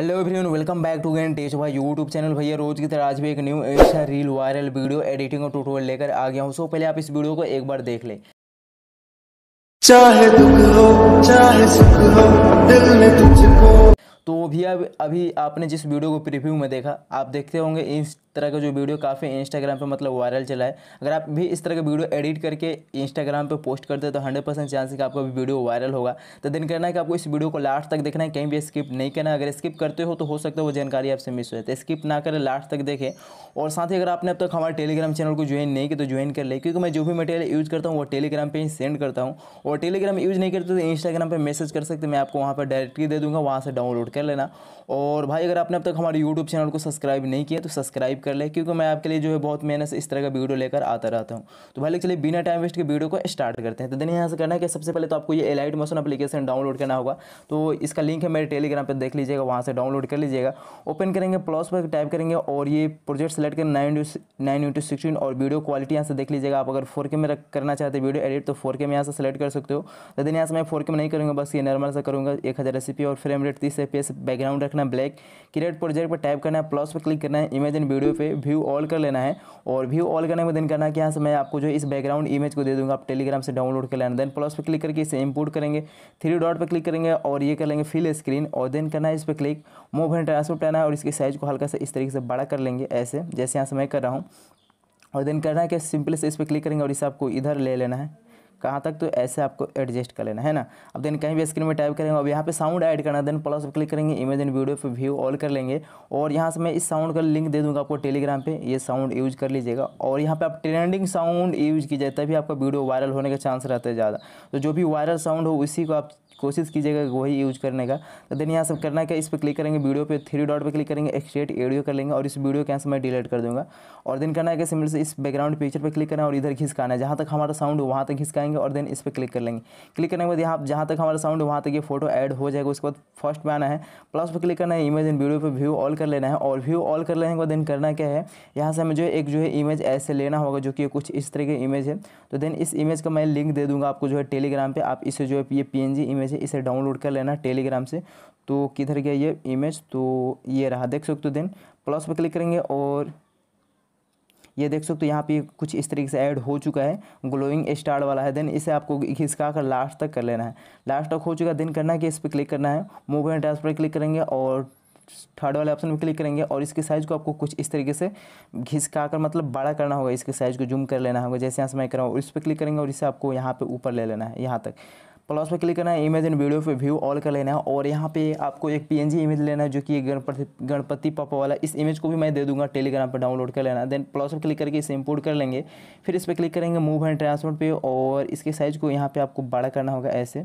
hello everyone welcome back to gain test भाई YouTube channel भैया रोज की तरह आज भी एक न्यू ऐसा रील वायरल वीडियो एडिटिंग और ट्यूटोरियल लेकर आ गया हूँ सो पहले आप इस वीडियो को एक बार देख लें तो भैया अभी, अभी आपने जिस वीडियो को प्रीव्यू में देखा आप देखते होंगे इस तरह का जो वीडियो काफ़ी इंस्टाग्राम पे मतलब वायरल चला है अगर आप भी इस तरह का वीडियो एडिट करके इंस्टाग्राम पे पोस्ट करते हो तो हंड्रेड परसेंट चांस है कि आपका वीडियो वायरल होगा तो दिन करना है कि आपको इस वीडियो को लास्ट तक देखना है कहीं भी स्किप नहीं करना अगर स्किप करते हो तो हो सकता है वो जानकारी आपसे मिस हो जाए स्किप तो ना करें लास्ट तक देखें और साथ ही अगर आपने अब तक हमारे टेलीग्राम चैनल को ज्वाइन नहीं किया तो ज्वाइन कर ले क्योंकि मैं जो भी मटेरियल यूज़ करता हूँ वो टेलीग्राम पर ही सेंड करता हूँ और टेलीग्राम यूज़ नहीं करते तो इंस्टाग्राम पर मैसेज कर सकते मैं आपको वहाँ पर डायरेक्टली दे दूँगा वहाँ से डाउनलोड कर लेना और भाई अगर आपने अब तक हमारे यूट्यूब चैनल को सब्सक्राइब नहीं किया तो सब्सक्राइब कर ले क्योंकि मैं आपके लिए जो है बहुत मेहनत से इस तरह का वीडियो लेकर आता रहता हूँ तो भाई चलिए बिना टाइम वेस्ट के वीडियो को स्टार्ट करते हैं तो देने यहाँ से करना है कि सबसे पहले तो आपको ये एलाइट मोशन अपलीकेशन डाउनलोड करना होगा तो इसका लिंक है मेरे टेलीग्राम पर देख लीजिएगा वहाँ से डाउनलोड कर लीजिएगा ओपन करेंगे प्लस पर टाइप करेंगे और ये प्रोजेक्ट सेलेक्ट करें नाइन नाइन इंटू सिक्सटीन और वीडियो क्वालिटी यहाँ से देख लीजिएगा आप अगर फोर में करना चाहते वीडियो एडिट तो फोर में यहाँ से सेलेक्ट कर सकते हो तो देने यहाँ से मैं फोर में नहीं करूँगा बस ये नॉर्मल से करूँगा एक हज़ार और फ्रेम रेट तीस एफ बैकग्राउंड रखना ब्लैक क्रिएट प्रोजेक्ट पर टाइप करना है प्लस पर क्लिक करना है इमेज एंड वीडियो पे व्यू ऑल कर लेना है और व्यू ऑल करने में दिन करना कि यहाँ से मैं आपको जो इस बैकग्राउंड इमेज को दे दूँगा आप टेलीग्राम से डाउनलोड कर लेना देन प्लस पे क्लिक करके इसे इम्पोर्ट करेंगे थ्री डॉट पर क्लिक करेंगे और ये कर लेंगे फिल स्क्रीन और देन करना है इस पर क्लिक मूव एंड ट्रांसपोर्ट करना है और इसके साइज़ को हल्का सा इस तरीके से बड़ा कर लेंगे ऐसे जैसे यहाँ से मैं कर रहा हूँ और देन करना है कि सिंपली से इस पर क्लिक करेंगे और इसे आपको इधर ले लेना है कहाँ तक तो ऐसे आपको एडजस्ट कर लेना है ना अब देन कहीं भी स्क्रीन में टाइप करेंगे अब यहाँ पे साउंड ऐड करना देन प्लस पर क्लिक करेंगे इमेज एंड वीडियो पे व्यू ऑल कर लेंगे और यहाँ से मैं इस साउंड का लिंक दे दूँगा आपको टेलीग्राम पे ये साउंड यूज कर लीजिएगा और यहाँ पर आप ट्रेंडिंग साउंड यूज कीजिए तभी आपका वीडियो वायरल होने का चांस रहता है ज़्यादा तो जो भी वायरल साउंड हो उसी को आप कोशिश कीजिएगा वही यूज करने का तो देन यहाँ सब करना है क्या इस पर क्लिक करेंगे वीडियो पे थ्री डॉट पे क्लिक करेंगे एक्सट्रेट एडियो कर लेंगे और इस वीडियो के यहाँ से मैं डिलीट कर दूँगा और देन करना है क्या सिमिल से इस बैकग्राउंड पिक्चर पर क्लिक करना है और इधर घिसकाना है जहाँ तक हमारा साउंड हो वहाँ तक घिसकाएंगे और देन इस पर क्लिक कर लेंगे क्लिक करने के बाद यहाँ जहाँ तक हमारा साउंड हो वहाँ तक ये फोटो एड हो जाएगा उसके बाद फर्स्ट में आना है प्लस पर क्लिक करना है इमेज एंड वीडियो पर व्यू ऑल कर लेना है और व्यू ऑल कर लेने के बाद देन करना क्या है यहाँ से हमें जो एक जो है इमेज ऐसे लेना होगा जो कि कुछ इस तरह की इमेज है तो देन इस इमेज का मैं लिंक दे दूँगा आपको जो है टेलीग्राम पर आप इसे जो है ये पी इमेज इमेज है इसे डाउनलोड कर लेना टेलीग्राम से तो किधर गया ये इमेज तो ये रहा देख सकते हो देन प्लस पर क्लिक करेंगे और ये देख सकते हो यहाँ पे कुछ इस तरीके से ऐड हो चुका है ग्लोइंग स्टार वाला है देन इसे आपको खिसका कर लास्ट तक कर लेना है लास्ट तक हो चुका है देन करना है कि इस पर क्लिक करना है मूव एंड ट्रांसफर क्लिक करेंगे और थर्ड वाले ऑप्शन में क्लिक करेंगे और इसके साइज़ को आपको कुछ इस तरीके से घिसका कर मतलब बड़ा करना होगा इसके साइज़ को जूम कर लेना होगा जैसे यहाँ से मैं कर रहा हूँ इस पर क्लिक करेंगे और इसे आपको यहाँ पे ऊपर ले लेना है यहाँ तक प्लस पर क्लिक करना है इमेज एंड वीडियो पे व्यू ऑल कर लेना है और यहाँ पे आपको एक पीएनजी इमेज लेना है जो कि गणपति गणपति पापा वाला इस इमेज को भी मैं दे दूंगा टेलीग्राम पर डाउनलोड कर लेना देन प्लस पर क्लिक करके इसे इम्पोर्ट कर लेंगे फिर इस पर क्लिक करेंगे मूव एंड ट्रांसपोर्ट पे और इसके साइज़ को यहाँ पर आपको बड़ा करना होगा ऐसे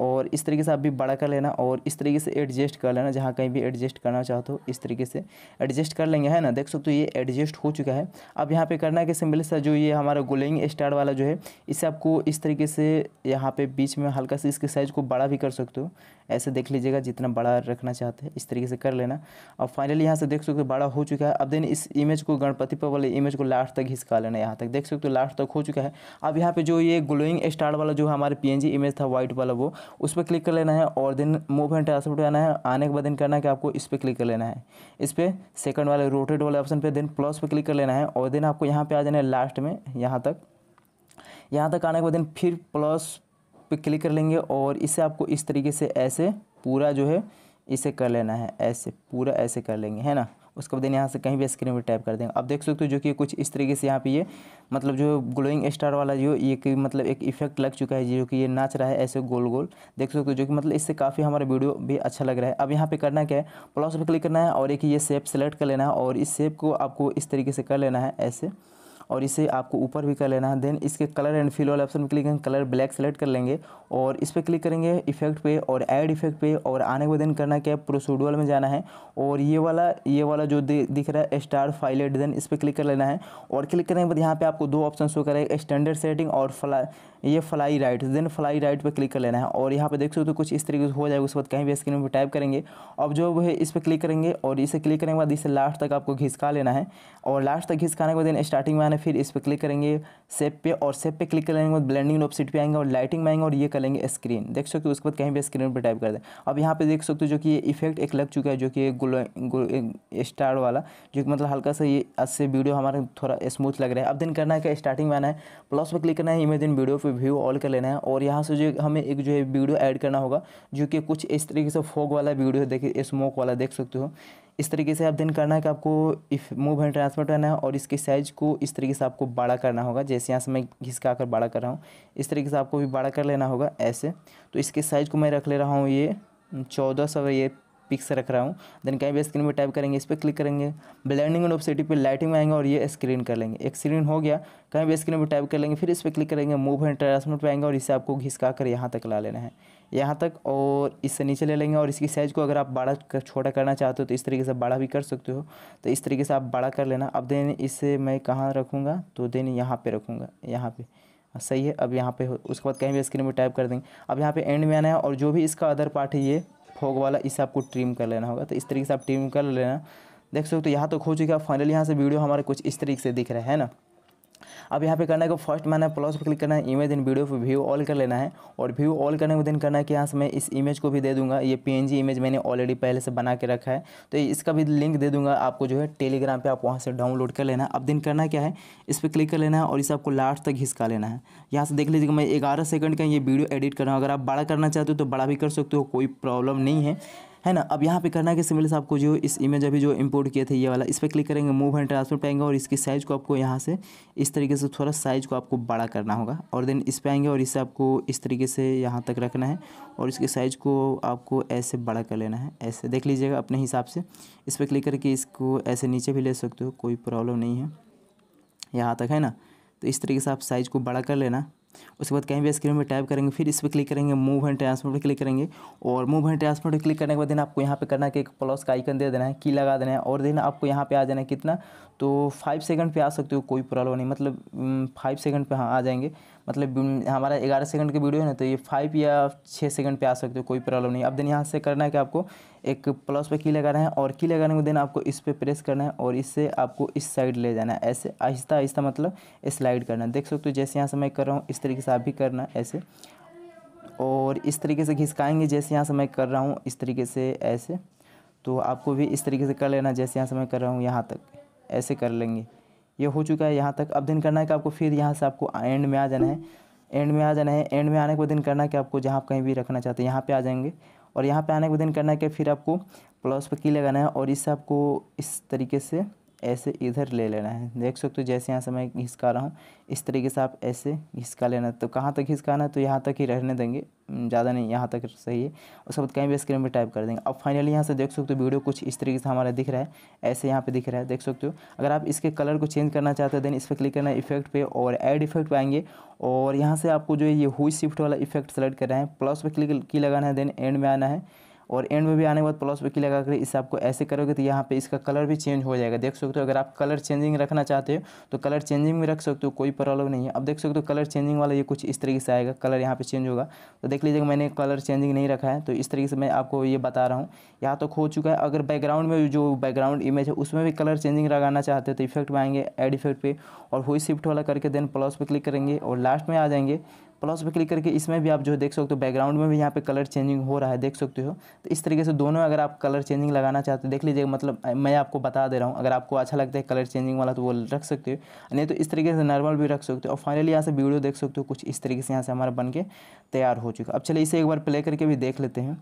और इस तरीके से आप भी बड़ा कर लेना और इस तरीके से एडजस्ट कर लेना जहाँ कहीं भी एडजस्ट करना चाहते हो इस तरीके से एडजस्ट कर लेंगे है ना देख सकते हो ये एडजस्ट हो चुका है अब यहाँ पे करना है कि सिंपल सा जो ये हमारा गोलिंग स्टार वाला जो है इसे आपको इस तरीके से यहाँ पे बीच में हल्का से इसके साइज़ को बड़ा भी कर सकते हो ऐसे देख लीजिएगा जितना बड़ा रखना चाहते हैं इस तरीके से कर लेना और फाइनली यहाँ से देख सकते हो बड़ा हो चुका है अब देन इस इमेज को गणपति पर वाले इमेज को लास्ट तक हिसका लेना यहाँ तक देख सकते हो लास्ट तक हो चुका है अब यहाँ पे जो ये ग्लोइंग स्टार वाला जो हमारे पी इमेज था वाइट वाला वो उस पर क्लिक कर लेना है और दिन मूव एंड ट्रांसपोर्ट आना है आने के बाद दिन करना है कि आपको इस पर क्लिक कर लेना है इस पर सेकंड वाले रोटेट वाले ऑप्शन पे देन प्लस पे क्लिक कर लेना है और दिन आपको यहाँ पे आ जाना है लास्ट में यहाँ तक यहाँ तक आने के बाद दिन फिर प्लस पर क्लिक कर लेंगे और इसे आपको इस तरीके से ऐसे पूरा जो है इसे कर लेना है ऐसे पूरा ऐसे कर लेंगे है ना उसके बाद यहाँ से कहीं भी स्क्रीन पर टाइप कर देंगे अब देख सकते हो जो कि कुछ इस तरीके से यहाँ पे ये मतलब जो ग्लोइंग स्टार वाला जो ये कि मतलब एक इफेक्ट लग चुका है जो कि ये नाच रहा है ऐसे गोल गोल देख सकते हो जो कि मतलब इससे काफ़ी हमारा वीडियो भी अच्छा लग रहा है अब यहाँ पे करना क्या है प्लस पर क्लिक करना है और एक ये शेप सेलेक्ट कर लेना है और इस शेप को आपको इस तरीके से कर लेना है ऐसे और इसे आपको ऊपर भी कर लेना है देन इसके कलर एंड फिल वाले ऑप्शन में क्लिक करेंगे कलर ब्लैक सेलेक्ट कर लेंगे और इस पर क्लिक करेंगे इफेक्ट पे और ऐड इफेक्ट पे और आने के बाद देन करना क्या है में जाना है और ये वाला ये वाला जो दिख रहा है स्टार फाइलेट देन इस पर क्लिक कर लेना है और क्लिक करने के बाद यहाँ पर आपको दो ऑप्शन शो करेगा स्टैंडर्ड सेटिंग और फ्ला ये fly right then fly right पर क्लिक कर लेना है और यहाँ पर देख सकते हो तो कुछ इस तरीके से हो जाएगा उसके बाद कहीं भी स्क्रीन पर टाइप करेंगे अब जो है इस पर क्लिक करेंगे और इसे क्लिक करने के बाद इसे लास्ट तक आपको घिसका लेना है और लास्ट तक घिसकाने के बाद स्टार्टिंग में आने फिर इस पर क्लिक करेंगे सेप पे और सेप पे क्लिक करेंगे बाद ब्लेंडिंग ऑफ सीट पर आएंगे और लाइटिंग में आएंगे और ये करेंगे स्क्रीन देख सकते हो उसके बाद कहीं भी स्क्रीन पर टाइप कर दें अब यहाँ पे देख सकते हो जो कि ये इफेक्ट एक लग चुका है जो कि ग्लो स्टार वाला जो कि मतलब हल्का सा ये आज से वीडियो हमारा थोड़ा स्मूथ लग रहा है अब दिन करना है क्या स्टार्टिंग में आना है प्लस पर क्लिक करना है इमेज दिन वीडियो पर व्यू ऑल कर लेना है और यहाँ से जो हमें एक जो है वीडियो ऐड करना होगा जो कि कुछ इस तरीके से फोक वाला वीडियो देखिए स्मोक वाला देख सकते हो इस तरीके से आप देन करना है कि आपको इफ मूव एंड ट्रांसफर करना है और इसके साइज़ को इस तरीके से आपको बड़ा करना होगा जैसे यहाँ से मैं घिसका कर बड़ा कर रहा हूँ इस तरीके से आपको भी बड़ा कर लेना होगा ऐसे तो इसके साइज़ को मैं रख ले रहा हूँ ये चौदह सौ ये पिक्स रख रहा हूँ देन कहीं भी स्क्रीन में टाइप करेंगे इस पर क्लिक करेंगे ब्लैंडिंग एंड ऑफ पे लाइटिंग में आएंगे और ये स्क्रीन कर लेंगे एक स्क्रीन हो गया कहीं भी स्क्रीन में टाइप कर लेंगे फिर इस पर क्लिक करेंगे मूव एंड ट्रांसमेंट पर आएंगे और इसे आपको घिसका कर यहाँ तक ला लेना है यहाँ तक और इससे नीचे ले लेंगे और इसकी साइज़ को अगर आप बड़ा कर, छोटा करना चाहते हो तो इस तरीके से बड़ा भी कर सकते हो तो इस तरीके से आप बड़ा कर लेना अब देन इसे मैं कहाँ रखूँगा तो देन यहाँ पे रखूँगा यहाँ पे सही है अब यहाँ पे उसके बाद कहीं भी स्क्रीन पर टाइप कर देंगे अब यहाँ पर एंड में आना है और जो भी इसका अदर पार्ट है ये फोग वाला इसे आपको ट्रिम कर लेना होगा तो इस तरीके से आप ट्रिम कर लेना देख सकते हो तो यहाँ तक तो खो चुका फाइनली यहाँ से वीडियो हमारे कुछ इस तरीके से दिख रहा है ना अब यहाँ पे करना है फर्स्ट मैंने प्लस पर क्लिक करना है इमेज इन वीडियो पर व्यू ऑल कर लेना है और व्यू ऑल करने के दिन करना है कि यहाँ से मैं इस इमेज को भी दे दूंगा ये पी इमेज मैंने ऑलरेडी पहले से बना के रखा है तो इसका भी लिंक दे दूंगा आपको जो है टेलीग्राम पर आप वहाँ से डाउनलोड कर लेना अब दिन करना क्या है इस पर क्लिक कर लेना है और इसे आपको लास्ट तक घिसका लेना है यहाँ से देख लीजिएगा मैं ग्यारह सेकंड का ये वीडियो एडिट कर रहा हूँ अगर आप बड़ा करना चाहते हो तो बड़ा भी कर सकते हो कोई प्रॉब्लम नहीं है है ना अब यहाँ पे करना है कि सिमिलर आपको जो इस इमेज अभी जो इम्पोर्ट किए थे ये वाला इस पर क्लिक करेंगे मूव एंड ट्रांसफर पे आएंगे और इसकी साइज़ को आपको यहाँ से इस तरीके से थोड़ा साइज़ को आपको बड़ा करना होगा और देन इस पर आएंगे और इसे आपको इस तरीके से यहाँ तक रखना है और इसके साइज़ को आपको ऐसे बड़ा कर लेना है ऐसे देख लीजिएगा अपने हिसाब से इस पर क्लिक करके इसको ऐसे नीचे भी ले सकते हो कोई प्रॉब्लम नहीं है यहाँ तक है ना तो इस तरीके से आप साइज़ को बड़ा कर लेना उसके बाद कहीं भी स्क्रीन में टाइप करेंगे फिर इस पर क्लिक करेंगे मूव एंड ट्रांसफर पर क्लिक करेंगे और मूव एंड ट्रांसफर पर क्लिक करने के बाद देना आपको यहाँ पे करना है कि एक प्लस का आइकन दे देना है की लगा देना है और देना आपको यहाँ पे आ जाना है कितना तो फाइव सेकंड पे आ सकते हो कोई प्रॉब्लम नहीं मतलब फाइव mm, सेकंड पे हाँ आ जाएंगे मतलब हमारा ग्यारह सेकंड की वीडियो है ना तो ये फाइव या छः सेकंड पे आ सकते हो कोई प्रॉब्लम नहीं अब देन यहाँ से करना है कि आपको एक प्लस पे की लगाना है और की लगाने को देन आपको इस पर प्रेस करना है और इससे आपको इस साइड ले जाना है ऐसे आहिस्ता आहिस्ता मतलब स्लाइड करना है देख सकते हो जैसे यहाँ से मैं कर रहा हूँ इस तरीके से आप भी करना है ऐसे और इस तरीके से घिसकाएंगे जैसे यहाँ से मैं कर रहा हूँ इस तरीके से ऐसे तो आपको भी इस तरीके से कर लेना जैसे यहाँ से मैं कर रहा हूँ यहाँ तक ऐसे कर लेंगे ये हो चुका है यहाँ तक अब दिन करना है कि आपको फिर यहाँ से आपको एंड में आ जाना है एंड में आ जाना है एंड में आने के बाद दिन करना है कि आपको जहाँ कहीं भी रखना चाहते हैं यहाँ पे आ जाएंगे और यहाँ पे आने के बाद दिन करना है कि फिर आपको प्लस पर की लगाना है और इससे आपको इस तरीके से ऐसे इधर ले लेना है देख सकते हो जैसे यहाँ से मैं घिसका रहा हूँ इस तरीके से आप ऐसे घिसका लेना तो कहाँ तक घिसकाना है तो यहाँ तक ही रहने देंगे ज़्यादा नहीं यहाँ तक सही है उसके बाद कहीं भी स्क्रीन पर टाइप कर देंगे अब फाइनली यहाँ से देख सकते हो वीडियो कुछ इस तरीके से हमारा दिख रहा है ऐसे यहाँ पे दिख रहा है देख सकते हो अगर आप इसके कलर को चेंज करना चाहते हो देन इस पर क्लिक करना इफेक्ट पे और एड इफेक्ट पाएंगे आएंगे और यहाँ से आपको जो है ये हुई शिफ्ट वाला इफेक्ट सेलेक्ट करना है प्लस पर क्लिक की लगाना है देन एंड में आना है और एंड में भी आने के बाद प्लस पे क्लिक लगा कर इसे आपको ऐसे करोगे तो यहाँ पे इसका कलर भी चेंज हो जाएगा देख सकते हो अगर आप कलर चेंजिंग रखना चाहते हो तो कलर चेंजिंग में रख सकते हो कोई प्रॉब्लम नहीं है अब देख सकते हो कलर चेंजिंग वाला ये कुछ इस तरीके से आएगा कलर यहाँ पर चेंज होगा तो देख लीजिएगा मैंने कलर चेंजिंग नहीं रखा है तो इस तरीके से मैं आपको ये बता रहा हूँ यहाँ तक हो चुका है अगर बैकग्राउंड में जो बैकग्राउंड इमेज है उसमें भी कलर चेंजिंग लगाना चाहते हो तो इफेक्ट में आएंगे एड इफेक्ट पर और हुई शिफ्ट वाला करके देन प्लस पे क्लिक करेंगे और लास्ट में आ जाएंगे प्लस पे क्लिक करके इसमें भी आप जो है देख सकते हो बैकग्राउंड में भी यहाँ पे कलर चेंजिंग हो रहा है देख सकते हो तो इस तरीके से दोनों अगर आप कलर चेंजिंग लगाना चाहते हो देख लीजिए मतलब मैं आपको बता दे रहा हूँ अगर आपको अच्छा लगता है कलर चेंजिंग वाला तो वो रख सकते हो नहीं तो इस तरीके से नॉर्मल भी रख सकते हो और फाइनली यहाँ से वीडियो देख सकते हो कुछ इस तरीके से यहाँ से हमारा बन के तैयार हो चुका अब चलिए इसे एक बार प्ले करके भी देख लेते हैं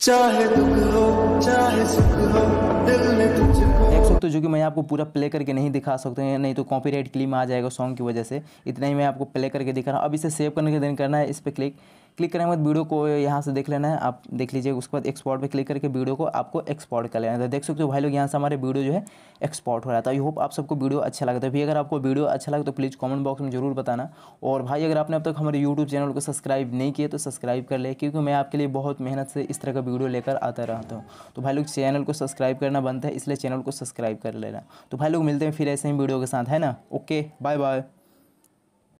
चाहे दुख हो चाहे सुख हो दिल में तो जो कि मैं आपको पूरा प्ले करके नहीं दिखा सकता हैं नहीं तो कॉपीराइट क्लीम आ जाएगा सॉन्ग की वजह से इतना ही मैं आपको प्ले करके दिखा रहा हूँ अब इसे सेव करने के दिन करना है इस पर क्लिक क्लिक करने के बाद वीडियो को यहाँ से देख लेना है आप देख लीजिए उसके बाद एक्सपोर्ट पर क्लिक करके वीडियो को आपको एक्सपोर्ट कर लेना है तो देख सकते हो भाई लोग यहाँ से हमारे वीडियो जो है एक्सपोर्ट हो रहा था आई होप आप सबको वीडियो अच्छा लगता है भी अगर आपको वीडियो अच्छा लगता तो प्लीज़ कॉमेंट बॉक्स में जरूर बताना और भाई अगर आपने अब तक हमारे यूट्यूब चैनल को सब्सक्राइब नहीं किया तो सब्सक्राइब कर ले क्योंकि मैं आपके लिए बहुत मेहनत से इस तरह का वीडियो लेकर आता रहता हूँ तो भाई लोग चैनल को सब्सक्राइब करना बनता है इसलिए चैनल को सब्सक्राइब कर लेना तो भाई लोग मिलते हैं फिर ऐसे ही वीडियो के साथ है ना ओके बाय बाय